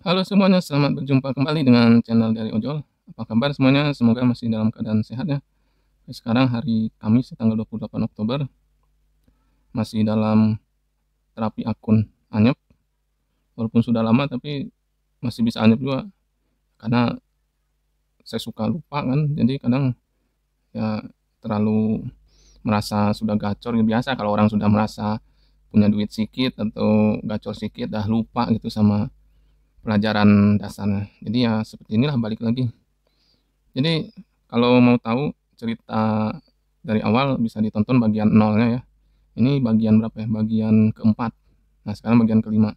Halo semuanya, selamat berjumpa kembali dengan channel dari Ojol. Apa kabar semuanya? Semoga masih dalam keadaan sehat ya. Sekarang hari Kamis tanggal 28 Oktober. Masih dalam terapi akun anyep. Walaupun sudah lama tapi masih bisa anyep juga. Karena saya suka lupa kan, jadi kadang ya terlalu merasa sudah gacor ya biasa kalau orang sudah merasa punya duit sedikit atau gacor sedikit dah lupa gitu sama pelajaran dasarnya jadi ya seperti inilah balik lagi jadi kalau mau tahu cerita dari awal bisa ditonton bagian nolnya ya ini bagian berapa ya bagian keempat nah sekarang bagian kelima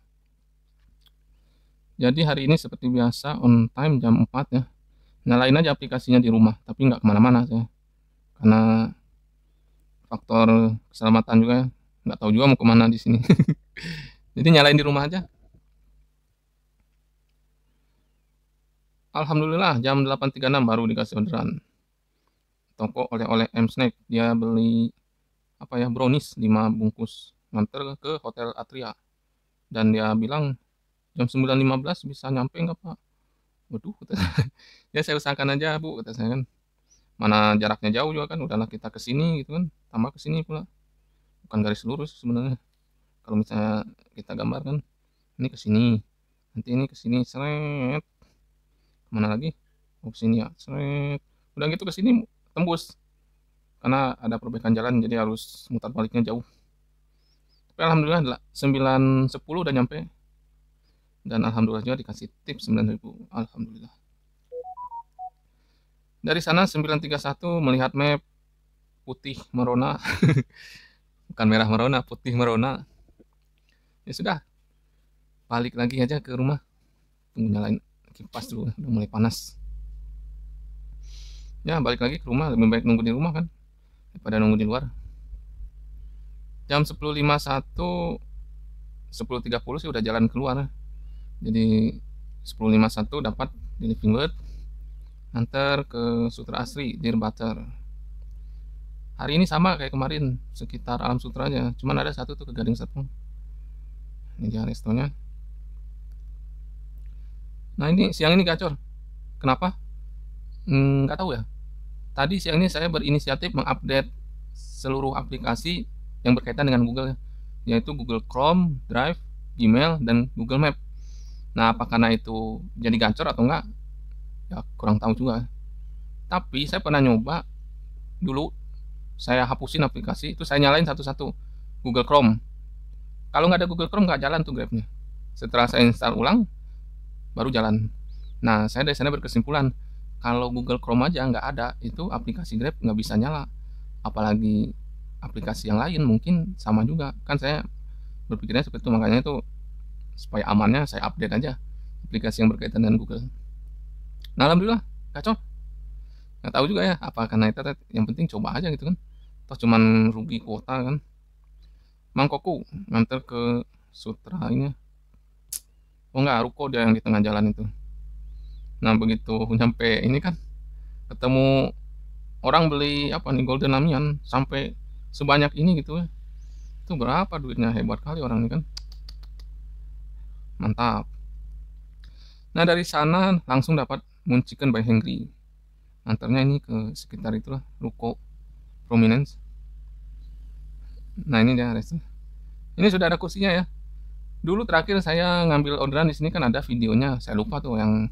jadi hari ini seperti biasa on time jam 4 ya nyalain aja aplikasinya di rumah tapi nggak kemana-mana saya karena faktor keselamatan juga ya nggak tahu juga mau kemana di sini jadi nyalain di rumah aja Alhamdulillah jam 8.36 baru dikasih orderan. Toko oleh-oleh M Snack. Dia beli apa ya brownies 5 bungkus nganter ke Hotel Atria. Dan dia bilang jam 9.15 bisa nyampe nggak Pak? Waduh, kata saya. ya saya usahakan aja Bu, kata saya kan. Mana jaraknya jauh juga kan, udahlah kita kesini gitu kan. Tambah kesini pula. Bukan garis lurus sebenarnya. Kalau misalnya kita gambar kan, ini kesini nanti ini kesini sini, seret mana lagi oh, sini ya Sret. udah gitu ke sini tembus karena ada perbaikan jalan jadi harus mutar baliknya jauh tapi alhamdulillah 9 10 udah nyampe dan alhamdulillah juga dikasih tip 9000 alhamdulillah dari sana 931 melihat map putih merona bukan merah merona putih merona ya sudah balik lagi aja ke rumah tunggu nyalain kipas dulu udah mulai panas ya balik lagi ke rumah lebih baik nunggu di rumah kan daripada nunggu di luar jam 10.51 10.30 sih udah jalan keluar jadi 10.51 dapat di Living Bird antar ke Sutra Asri di Butter hari ini sama kayak kemarin sekitar alam sutranya cuman ada satu tuh ke Gading Serpong ini dia restonya nah ini siang ini gacor kenapa hmm, nggak hmm, tahu ya tadi siang ini saya berinisiatif mengupdate seluruh aplikasi yang berkaitan dengan Google ya, yaitu Google Chrome, Drive, Gmail, dan Google Map. Nah, apa karena itu jadi gacor atau enggak? Ya, kurang tahu juga. Tapi saya pernah nyoba dulu saya hapusin aplikasi itu saya nyalain satu-satu Google Chrome. Kalau nggak ada Google Chrome nggak jalan tuh Grabnya. Setelah saya install ulang, baru jalan. Nah, saya dari sana berkesimpulan kalau Google Chrome aja nggak ada, itu aplikasi Grab nggak bisa nyala. Apalagi aplikasi yang lain mungkin sama juga. Kan saya berpikirnya seperti itu, makanya itu supaya amannya saya update aja aplikasi yang berkaitan dengan Google. Nah, alhamdulillah kacau. Nggak tahu juga ya apa karena itu yang penting coba aja gitu kan. Atau cuman rugi kuota kan. Mangkoku nanti ke sutra ini oh enggak ruko dia yang di tengah jalan itu nah begitu nyampe ini kan ketemu orang beli apa nih golden lamian sampai sebanyak ini gitu ya itu berapa duitnya hebat kali orang ini kan mantap nah dari sana langsung dapat moon by Henry antarnya ini ke sekitar itulah ruko prominence nah ini dia restoran ini sudah ada kursinya ya dulu terakhir saya ngambil orderan di sini kan ada videonya saya lupa tuh yang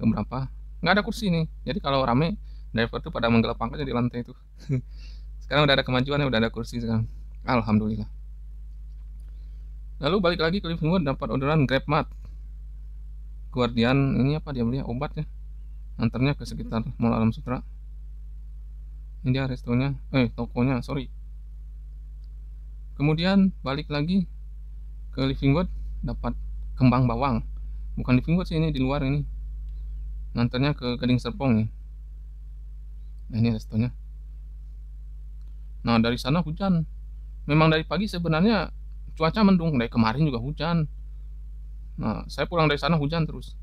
keberapa nggak ada kursi nih jadi kalau rame driver tuh pada menggelap pangkatnya di lantai tuh sekarang udah ada kemajuan ya udah ada kursi sekarang alhamdulillah lalu balik lagi ke world dapat orderan mat, Guardian ini apa dia belinya obatnya antarnya ke sekitar Mall Alam Sutra ini dia restonya eh tokonya sorry kemudian balik lagi ke living wood dapat kembang bawang bukan living wood sih ini di luar ini nantinya ke gading serpong nih nah ini restonya nah dari sana hujan memang dari pagi sebenarnya cuaca mendung dari kemarin juga hujan nah saya pulang dari sana hujan terus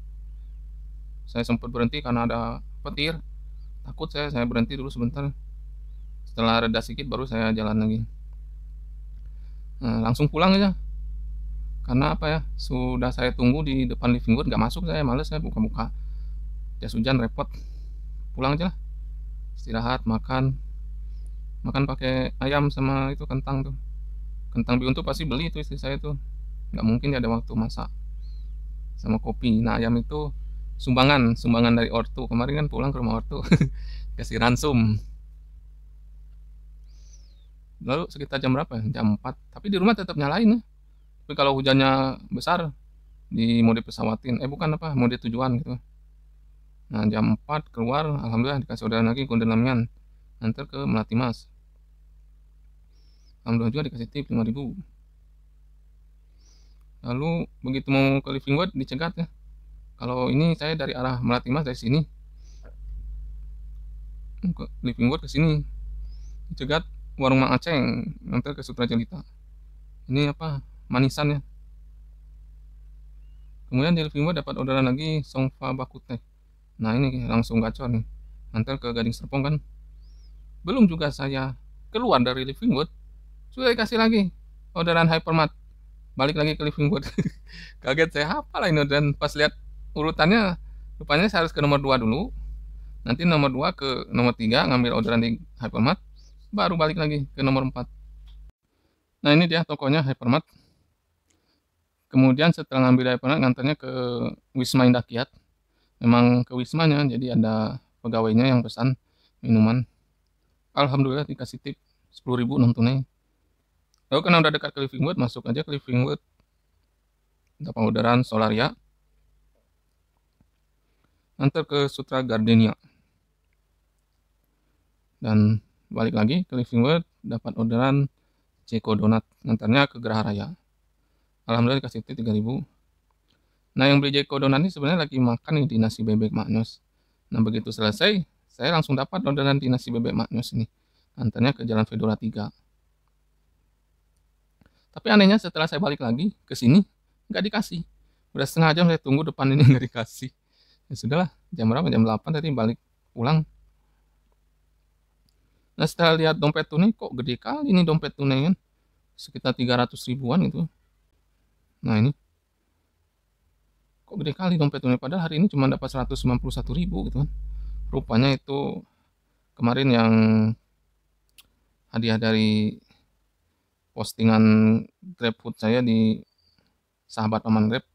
saya sempat berhenti karena ada petir takut saya saya berhenti dulu sebentar setelah reda sedikit baru saya jalan lagi nah, langsung pulang aja karena apa ya sudah saya tunggu di depan living room nggak masuk saya males saya buka-buka jas hujan repot pulang aja lah istirahat makan makan pakai ayam sama itu kentang tuh kentang biun tuh pasti beli itu istri saya tuh nggak mungkin dia ada waktu masak sama kopi nah ayam itu sumbangan sumbangan dari ortu kemarin kan pulang ke rumah ortu kasih ransum lalu sekitar jam berapa ya? jam 4 tapi di rumah tetap nyalain ya tapi kalau hujannya besar di mode pesawatin eh bukan apa mode tujuan gitu nah jam 4 keluar alhamdulillah dikasih udara lagi lamian nanti ke Melati Mas alhamdulillah juga dikasih tip 5000 lalu begitu mau ke living world dicegat ya kalau ini saya dari arah Melati Mas dari sini ke living world ke sini dicegat warung Mang Aceng nanti ke Sutra Jelita ini apa Manisan ya. Kemudian di Liverpool dapat orderan lagi Songfa Bakute. Nah ini langsung gacor nih. Nanti ke Gading Serpong kan. Belum juga saya keluar dari Living Wood. Sudah dikasih lagi orderan Hypermat. Balik lagi ke Living Wood. Kaget saya apa lah ini orderan. pas lihat urutannya rupanya saya harus ke nomor 2 dulu. Nanti nomor 2 ke nomor 3 ngambil orderan di Hypermat baru balik lagi ke nomor 4. Nah, ini dia tokonya Hypermat kemudian setelah ngambil diaponet ngantarnya ke Wisma Indah Kiat memang ke Wismanya jadi ada pegawainya yang pesan minuman Alhamdulillah dikasih tip 10.000 non tunai lalu karena udah dekat ke Livingwood masuk aja ke Livingwood ada pengoudaran Solaria Nanti ke Sutra Gardenia dan balik lagi ke Livingwood dapat orderan Ceko Donat Ngantarnya ke Geraha Raya alhamdulillah dikasih tip 3000 nah yang beli Jeko donan ini sebenarnya lagi makan nih di nasi bebek maknyos nah begitu selesai saya langsung dapat donan di nasi bebek maknyos ini antarnya ke jalan Fedora 3 tapi anehnya setelah saya balik lagi ke sini nggak dikasih udah setengah jam saya tunggu depan ini nggak dikasih ya sudahlah jam berapa jam 8 tadi balik pulang nah setelah lihat dompet tunai kok gede kali ini dompet tunai kan sekitar 300 ribuan gitu Nah ini kok gede kali dompet dompetnya padahal hari ini cuma dapat 191 ribu gitu kan rupanya itu kemarin yang hadiah dari postingan Food saya di sahabat paman Grab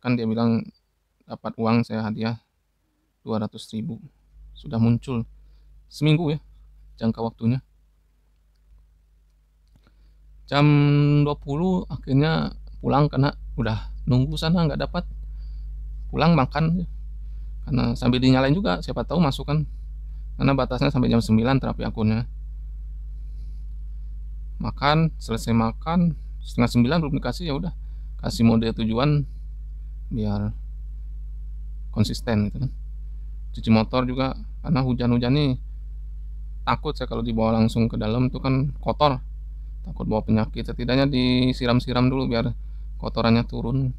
kan dia bilang dapat uang saya hadiah 200 ribu sudah muncul seminggu ya jangka waktunya jam 20 akhirnya pulang karena udah nunggu sana nggak dapat pulang makan karena sambil dinyalain juga siapa tahu masukkan karena batasnya sampai jam 9 terapi akunnya makan selesai makan setengah sembilan belum dikasih ya udah kasih mode tujuan biar konsisten gitu kan cuci motor juga karena hujan-hujan nih takut saya kalau dibawa langsung ke dalam itu kan kotor takut bawa penyakit setidaknya disiram-siram dulu biar kotorannya turun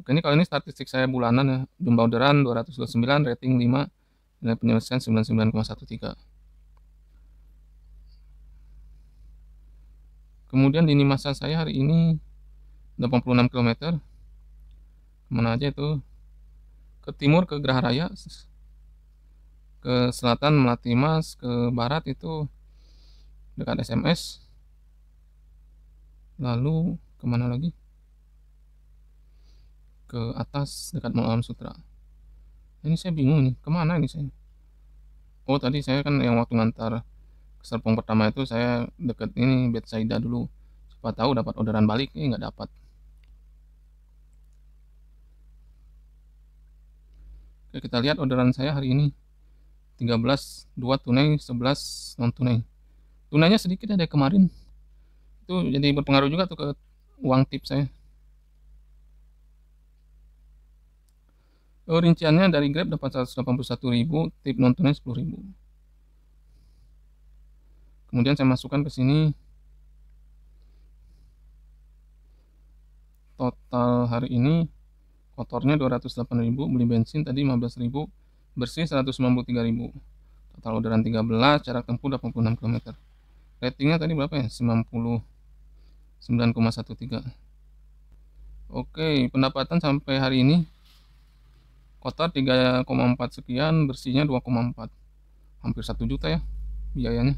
oke ini kalau ini statistik saya bulanan ya jumlah orderan 229 rating 5 nilai penyelesaian 99,13 kemudian lini masa saya hari ini 86 km kemana aja itu ke timur ke Geraha Raya ke selatan Melati Mas ke barat itu dekat SMS lalu kemana lagi ke atas dekat malam Sutra ini saya bingung nih kemana ini saya oh tadi saya kan yang waktu ngantar ke Serpong pertama itu saya deket ini bed Betsaida dulu siapa tahu dapat orderan balik ini eh, nggak dapat Oke, kita lihat orderan saya hari ini 13 2 tunai 11 non tunai tunainya sedikit ada kemarin itu jadi berpengaruh juga tuh ke uang tips saya oh, rinciannya dari Grab dapat 181.000 tip nontonnya tunai 10.000 kemudian saya masukkan ke sini total hari ini kotornya 208.000 beli bensin tadi 15.000 bersih 193.000 total orderan 13 jarak tempuh 86 km ratingnya tadi berapa ya 90 9,13 Oke pendapatan sampai hari ini kota 3,4 sekian bersihnya 2,4 hampir 1 juta ya biayanya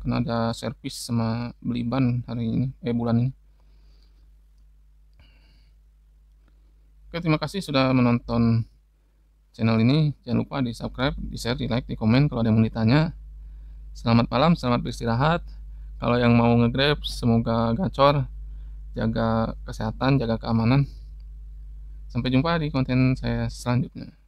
karena ada servis sama beli ban hari ini eh bulan ini Oke terima kasih sudah menonton channel ini jangan lupa di subscribe di share di like di komen kalau ada yang mau ditanya selamat malam selamat beristirahat kalau yang mau ngegrab semoga gacor jaga kesehatan jaga keamanan sampai jumpa di konten saya selanjutnya